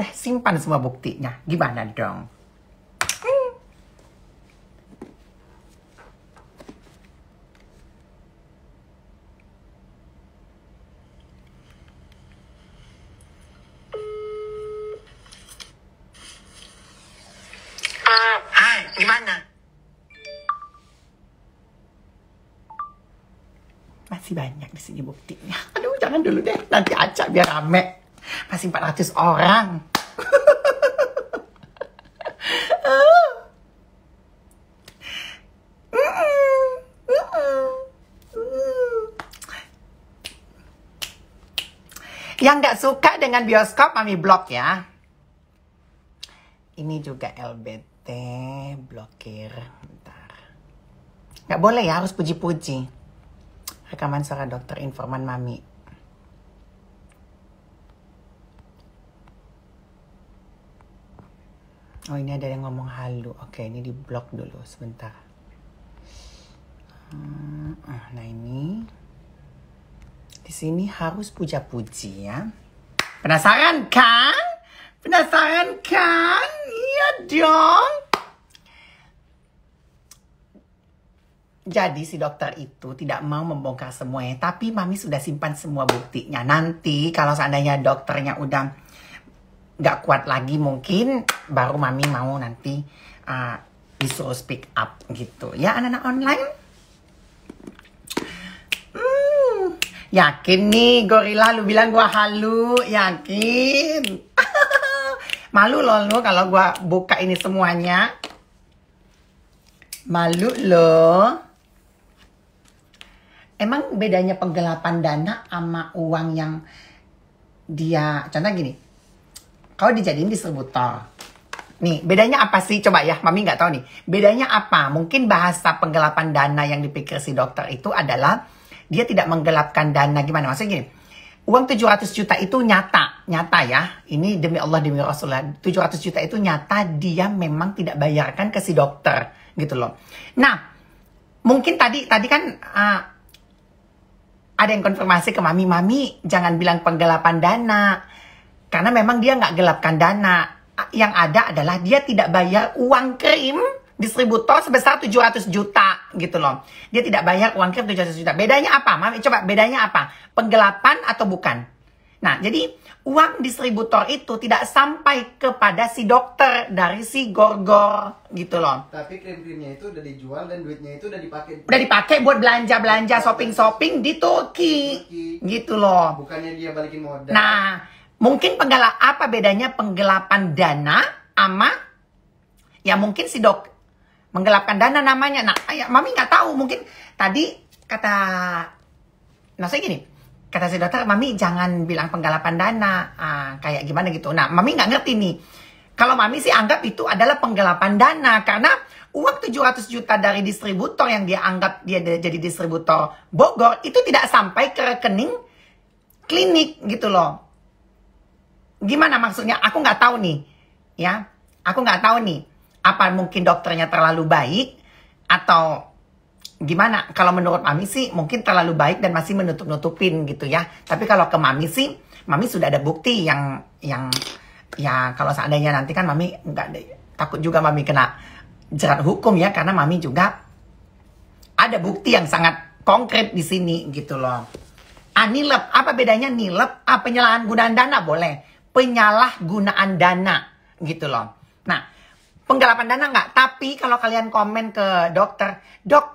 udah simpan semua buktinya. Gimana dong? Hmm. hai, gimana? Masih banyak di sini buktinya. Aduh, jangan dulu deh. Nanti acak biar rame masih 400 orang. Yang nggak suka dengan bioskop, Mami blok ya. Ini juga LBT, blokir. Bentar. Nggak boleh ya, harus puji-puji. Rekaman suara dokter informan Mami. Oh ini ada yang ngomong halu. Oke ini di blok dulu sebentar. Hmm, nah ini di sini harus puja-puji ya. Penasaran kan? Penasaran kan? Iya dong. Jadi si dokter itu tidak mau membongkar semuanya, tapi mami sudah simpan semua buktinya. Nanti kalau seandainya dokternya udah nggak kuat lagi mungkin baru mami mau nanti uh, disuruh speak up gitu ya anak-anak online hmm, yakin nih gorila lu bilang gua halu yakin malu loh lu kalau gua buka ini semuanya malu loh emang bedanya penggelapan dana sama uang yang dia contoh gini kalau dijadiin distributor. Nih, bedanya apa sih? Coba ya, Mami nggak tahu nih. Bedanya apa? Mungkin bahasa penggelapan dana yang dipikir si dokter itu adalah dia tidak menggelapkan dana gimana? Maksudnya gini, uang 700 juta itu nyata, nyata ya. Ini demi Allah demi Rasulullah, 700 juta itu nyata dia memang tidak bayarkan ke si dokter gitu loh. Nah, mungkin tadi tadi kan uh, ada yang konfirmasi ke mami, mami jangan bilang penggelapan dana karena memang dia nggak gelapkan dana. Yang ada adalah dia tidak bayar uang krim distributor sebesar 700 juta gitu loh. Dia tidak bayar uang krim 700 juta. Bedanya apa? Mami coba bedanya apa? Penggelapan atau bukan? Nah, jadi uang distributor itu tidak sampai kepada si dokter dari si gorgor gitu loh. Tapi krim-krimnya itu udah dijual dan duitnya itu udah dipakai. Udah dipakai buat belanja-belanja shopping-shopping di Turki. Turki. Gitu loh. Bukannya dia balikin modal. Nah, Mungkin penggelap apa bedanya penggelapan dana ama ya mungkin si dok menggelapkan dana namanya. Nah, ayah mami nggak tahu mungkin tadi kata nah saya gini kata si dokter mami jangan bilang penggelapan dana ah, kayak gimana gitu. Nah mami nggak ngerti nih. Kalau mami sih anggap itu adalah penggelapan dana karena uang 700 juta dari distributor yang dia anggap dia jadi distributor Bogor itu tidak sampai ke rekening klinik gitu loh gimana maksudnya? Aku nggak tahu nih, ya. Aku nggak tahu nih. Apa mungkin dokternya terlalu baik atau gimana? Kalau menurut mami sih mungkin terlalu baik dan masih menutup-nutupin gitu ya. Tapi kalau ke mami sih, mami sudah ada bukti yang yang ya kalau seandainya nanti kan mami nggak takut juga mami kena jerat hukum ya karena mami juga ada bukti yang sangat konkret di sini gitu loh. Ah, nilep, apa bedanya nilep? Ah, penyalahan gunaan dana boleh penyalahgunaan dana gitu loh. Nah, penggelapan dana nggak? Tapi kalau kalian komen ke dokter, dok,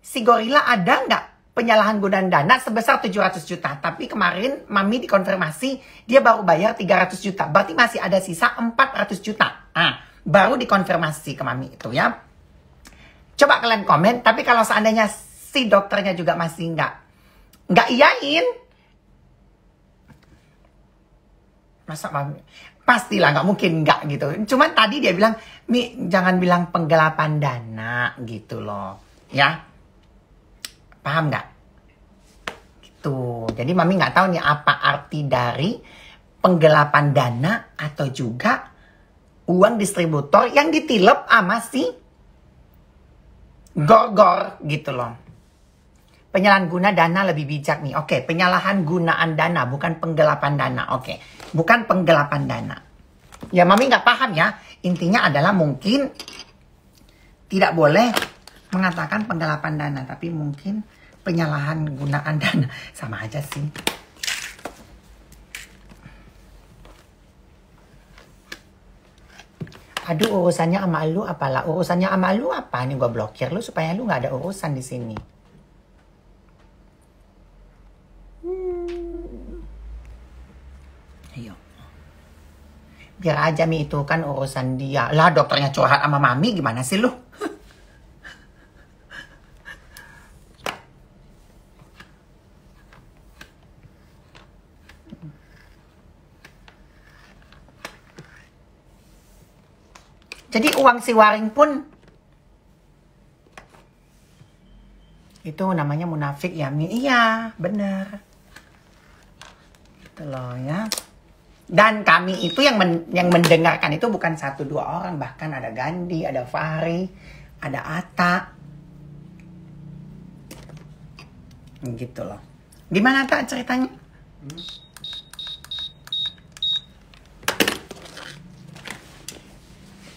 si gorila ada nggak penyalahgunaan dana sebesar 700 juta? Tapi kemarin mami dikonfirmasi dia baru bayar 300 juta. Berarti masih ada sisa 400 juta. Ah, baru dikonfirmasi ke mami itu ya. Coba kalian komen, tapi kalau seandainya si dokternya juga masih nggak nggak iyain, masa mami pastilah nggak mungkin nggak gitu cuman tadi dia bilang mi jangan bilang penggelapan dana gitu loh ya paham nggak gitu jadi mami nggak tahu nih apa arti dari penggelapan dana atau juga uang distributor yang ditilep sama si gor-gor gitu loh penyalahan guna dana lebih bijak nih. Oke, okay, penyalahan gunaan dana bukan penggelapan dana. Oke. Okay bukan penggelapan dana. Ya Mami nggak paham ya, intinya adalah mungkin tidak boleh mengatakan penggelapan dana, tapi mungkin penyalahan gunaan dana sama aja sih. Aduh urusannya sama lu apalah urusannya sama lu apa Ini gue blokir lu supaya lu nggak ada urusan di sini. biar aja Mi itu kan urusan dia. Lah dokternya curhat sama Mami gimana sih lu? Jadi uang si waring pun itu namanya munafik ya Mi. Iya, benar. Gitu loh ya. Dan kami itu yang men yang mendengarkan itu bukan satu dua orang, bahkan ada Gandhi, ada Fahri, ada Atta. Gitu loh. Gimana tak ceritanya?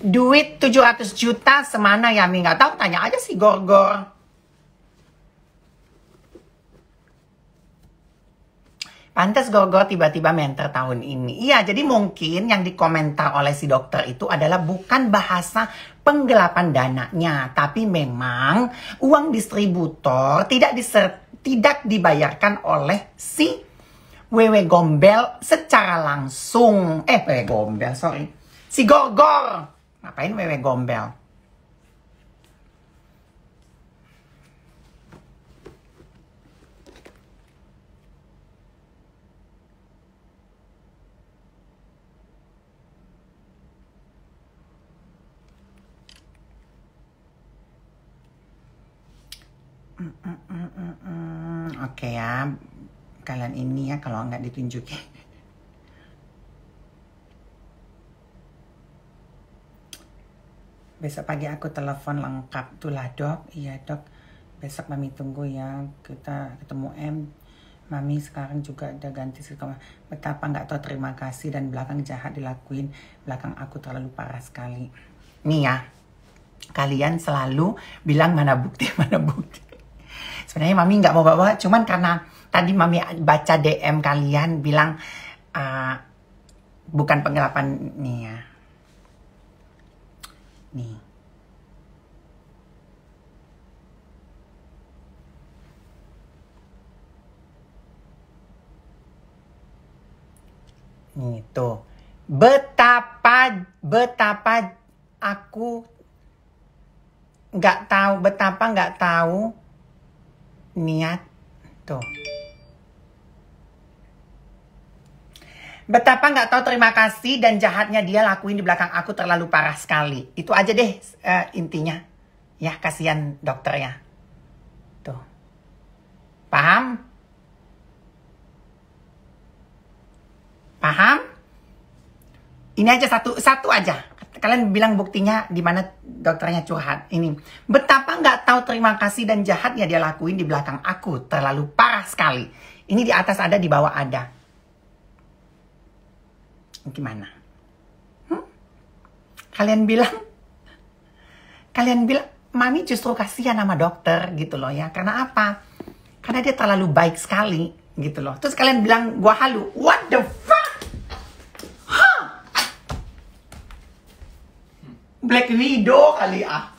Duit 700 juta semana ya nggak tahu tanya aja si Gorgor. -gor. pantas Gogo tiba-tiba mentor tahun ini. Iya, jadi mungkin yang dikomentar oleh si dokter itu adalah bukan bahasa penggelapan dananya, tapi memang uang distributor tidak diser tidak dibayarkan oleh si Wewe Gombel secara langsung. Eh, Wewe Gombel, sorry. Si Gogor Ngapain Wewe Gombel? Oke okay ya, kalian ini ya kalau nggak ditunjukin. Besok pagi aku telepon lengkap tuh lah dok. Iya dok, besok mami tunggu ya. Kita ketemu M. Mami sekarang juga udah ganti sikap. Betapa nggak tahu terima kasih dan belakang jahat dilakuin. Belakang aku terlalu parah sekali. Nih ya, kalian selalu bilang mana bukti, mana bukti sebenarnya mami nggak mau bawa cuman karena tadi mami baca DM kalian bilang uh, bukan penggelapan nih ya nih nih tuh betapa betapa aku nggak tahu betapa nggak tahu niat. Tuh. Betapa nggak tahu terima kasih dan jahatnya dia lakuin di belakang aku terlalu parah sekali. Itu aja deh uh, intinya. Ya, kasihan dokternya Tuh. Paham? Paham? Ini aja satu, satu aja kalian bilang buktinya di mana dokternya curhat ini betapa nggak tahu terima kasih dan jahatnya dia lakuin di belakang aku terlalu parah sekali ini di atas ada di bawah ada gimana hmm? kalian bilang kalian bilang mami justru kasihan sama dokter gitu loh ya karena apa karena dia terlalu baik sekali gitu loh terus kalian bilang gua halu what the fuck Black Widow kali ah.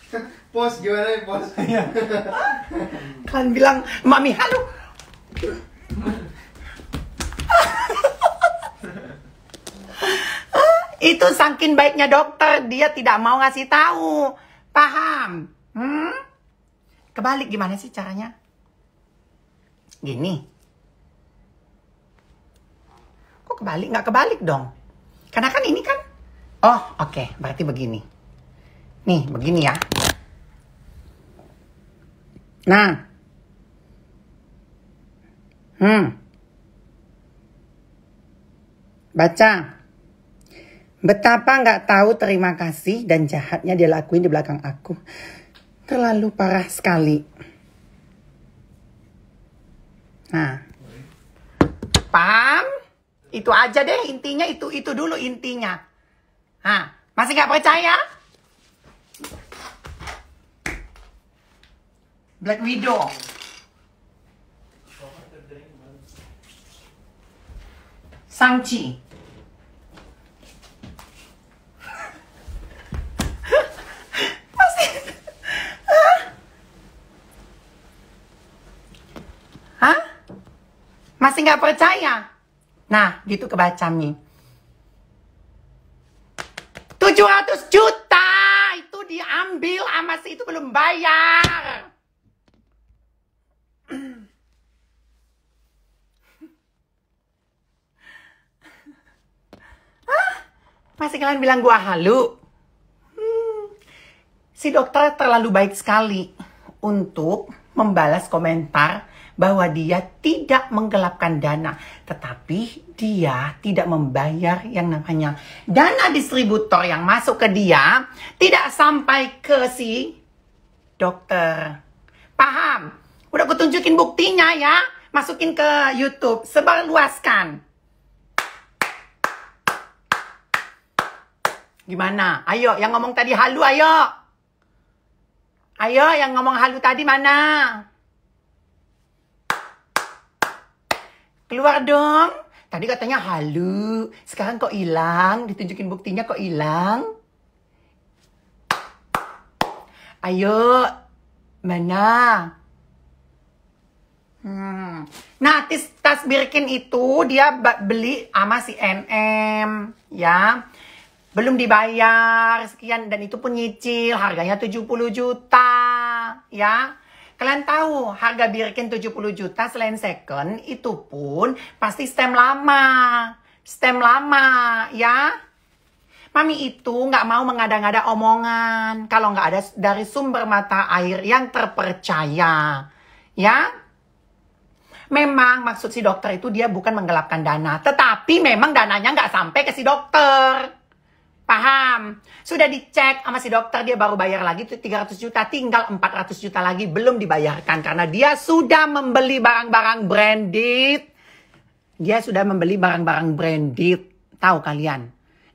Pos gimana ya pos? Iya. Kalian bilang mami halo. Itu saking baiknya dokter, dia tidak mau ngasih tahu. Paham? Hmm? Kebalik gimana sih caranya? Gini. Kok kebalik? Nggak kebalik dong. Karena kan ini kan, oh oke, okay, berarti begini. Nih, begini ya. Nah. Hmm. Baca. Betapa nggak tahu terima kasih dan jahatnya dia lakuin di belakang aku. Terlalu parah sekali. Nah. pam, Itu aja deh intinya itu itu dulu intinya. Nah, masih nggak percaya? Black Widow. Sangchi. Masih nggak percaya? Nah, gitu kebaca nih. 700 juta itu diambil sama si itu belum bayar. Hah? Pasti kalian bilang gua halu. Hmm, si dokter terlalu baik sekali untuk membalas komentar bahwa dia tidak menggelapkan dana, tetapi dia tidak membayar yang namanya dana distributor yang masuk ke dia tidak sampai ke si dokter. Paham? Udah kutunjukin buktinya ya. Masukin ke YouTube, sebarluaskan. luaskan. Gimana? Ayo, yang ngomong tadi halu, ayo. Ayo, yang ngomong halu tadi mana? Keluar dong. Tadi katanya halu. Sekarang kok hilang? Ditunjukin buktinya kok hilang? Ayo. Mana? Hmm. Nah, tis, tas Birkin itu dia beli sama si NM, ya belum dibayar sekian dan itu pun nyicil harganya 70 juta ya Kalian tahu harga Birkin 70 juta selain second itu pun pasti stem lama. Stem lama ya. Mami itu nggak mau mengada-ngada omongan kalau nggak ada dari sumber mata air yang terpercaya. Ya, memang maksud si dokter itu dia bukan menggelapkan dana, tetapi memang dananya nggak sampai ke si dokter. Paham? Sudah dicek sama si dokter dia baru bayar lagi tuh 300 juta, tinggal 400 juta lagi belum dibayarkan karena dia sudah membeli barang-barang branded. Dia sudah membeli barang-barang branded. Tahu kalian?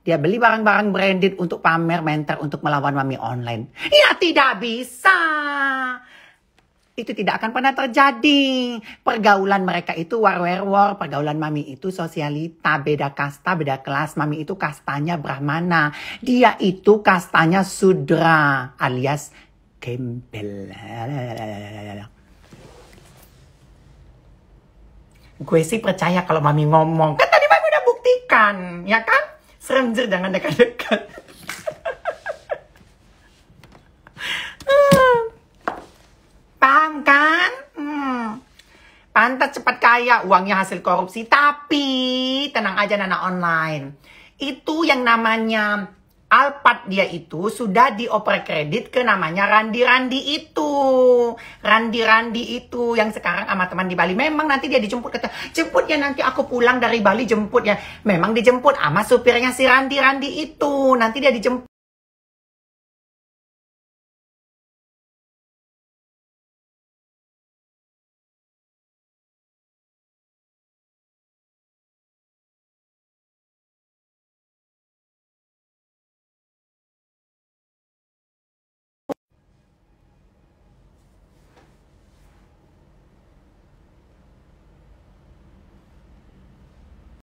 Dia beli barang-barang branded untuk pamer mentor untuk melawan mami online. Ya tidak bisa itu tidak akan pernah terjadi. Pergaulan mereka itu war-war-war, pergaulan mami itu sosialita, beda kasta, beda kelas. Mami itu kastanya Brahmana, dia itu kastanya Sudra alias gembel. Gue sih percaya kalau mami ngomong. Kan tadi mami udah buktikan, ya kan? Serem jer jangan dekat-dekat. Pantat cepat kaya, uangnya hasil korupsi. Tapi, tenang aja Nana Online. Itu yang namanya Alpat dia itu sudah dioper kredit ke namanya Randi-Randi itu. Randi-Randi itu yang sekarang sama teman di Bali. Memang nanti dia dijemput. Kata, jemput ya nanti aku pulang dari Bali jemput ya. Memang dijemput sama supirnya si Randi-Randi itu. Nanti dia dijemput.